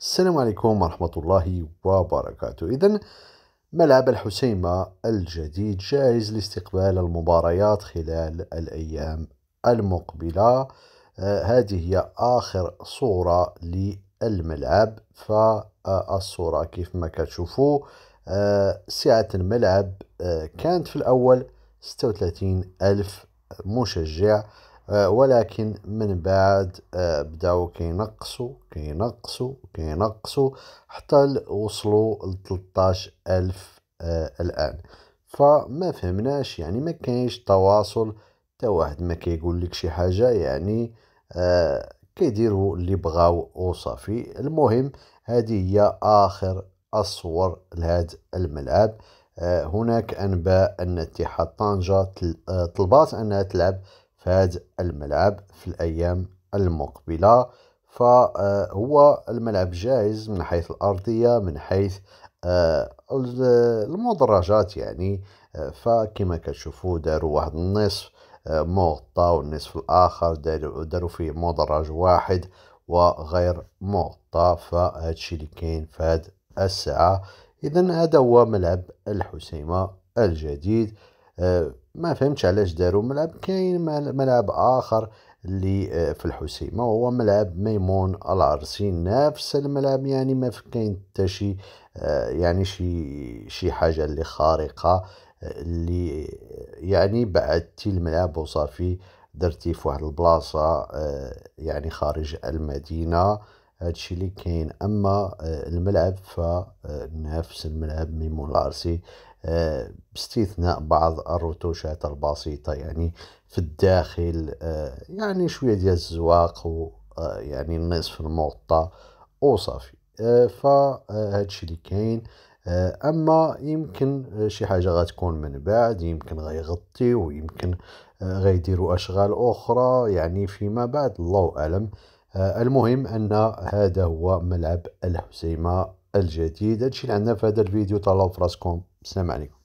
السلام عليكم ورحمة الله وبركاته إذا ملعب الحسيمة الجديد جاهز لاستقبال المباريات خلال الأيام المقبلة آه، هذه هي آخر صورة للملعب فالصورة كيف ما كتشوفوا آه، سعة الملعب آه، كانت في الأول 36 ألف مشجع آه، ولكن من بعد آه، بداو كينقصوا كينقصوا كينقصوا حتى وصلوا ل ألف آه، الان فما فهمناش يعني ما كاينش تواصل حتى واحد ما كيقول لك شي حاجه يعني كيديروا اللي بغاو وصافي المهم هذه هي اخر الصور لهذا الملعب هناك انباء ان اتحاد طنجه طلبات انها تلعب هذا الملعب في الأيام المقبلة فهو الملعب جاهز من حيث الأرضية من حيث آه، المدرجات يعني آه، فكما كتشوفوا داروا واحد النصف آه، مغطى والنصف الآخر داروا, فيه مدرج واحد وغير مغطى فهذا الشيء اللي كاين في هذه الساعة إذا هذا هو ملعب الحسيمة الجديد ما فهمتش علاش داروا ملعب كاين ملعب اخر اللي آه، في الحسيمه هو ملعب ميمون العرسي نفس الملعب يعني ما كاين حتى شي آه، يعني شي شي حاجه اللي خارقه آه، اللي يعني بعدتي الملعب وصافي درتي في واحد البلاصه يعني خارج المدينه هادشي اللي كاين اما آه، الملعب فنفس آه، الملعب ميمو العرسي آه، باستثناء بعض الرتوشات البسيطه يعني في الداخل يعني شويه ديال الزواق و يعني النصف المغطى وصافي فهادشي اللي كاين اما يمكن شي حاجه غتكون من بعد يمكن غيغطي ويمكن غيديروا اشغال اخرى يعني فيما بعد الله اعلم آه، المهم ان هذا هو ملعب الحسيمه الجديد هادشي اللي عندنا في هذا الفيديو طلعوا في راسكم السلام عليكم